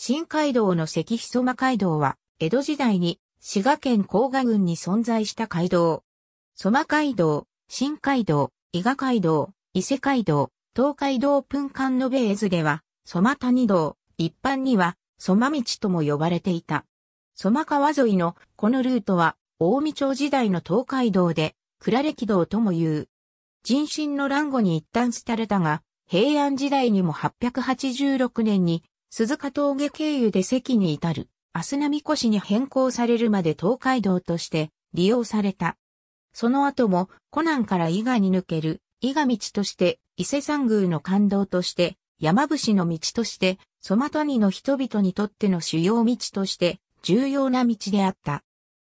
新街道の関ひそま街道は、江戸時代に滋賀県甲賀郡に存在した街道。そま街道、新街道、伊賀街道、伊勢街道、東海道噴間のベーズでは、蘇我谷道、一般には、そま道とも呼ばれていた。そま川沿いのこのルートは、大見町時代の東海道で、倉歴道とも言う。人心の乱語に一旦廃れたが、平安時代にも886年に鈴鹿峠経由で関に至る、明日浪越に変更されるまで東海道として利用された。その後も、湖南から伊賀に抜ける、伊賀道として、伊勢山宮の感動として、山伏の道として、ソマ谷の人々にとっての主要道として、重要な道であった。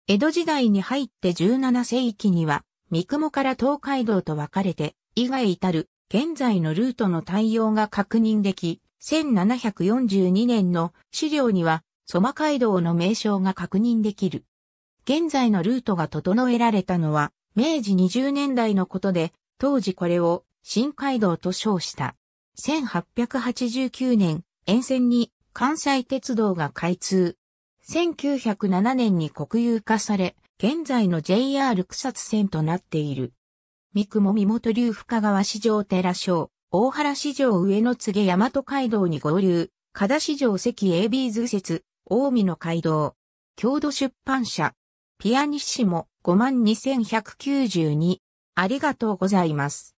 江戸時代に入って17世紀には、三雲から東海道と分かれて、伊賀へ至る、現在のルートの対応が確認でき、1742年の資料には、蘇マ街道の名称が確認できる。現在のルートが整えられたのは、明治20年代のことで、当時これを新街道と称した。1889年、沿線に関西鉄道が開通。1907年に国有化され、現在の JR 草津線となっている。三雲三本流深川市場寺省、大原市場上野告大和街道に合流、加田市場関 AB 図説、大見の街道。郷土出版社。ピアニッシモ52,192。ありがとうございます。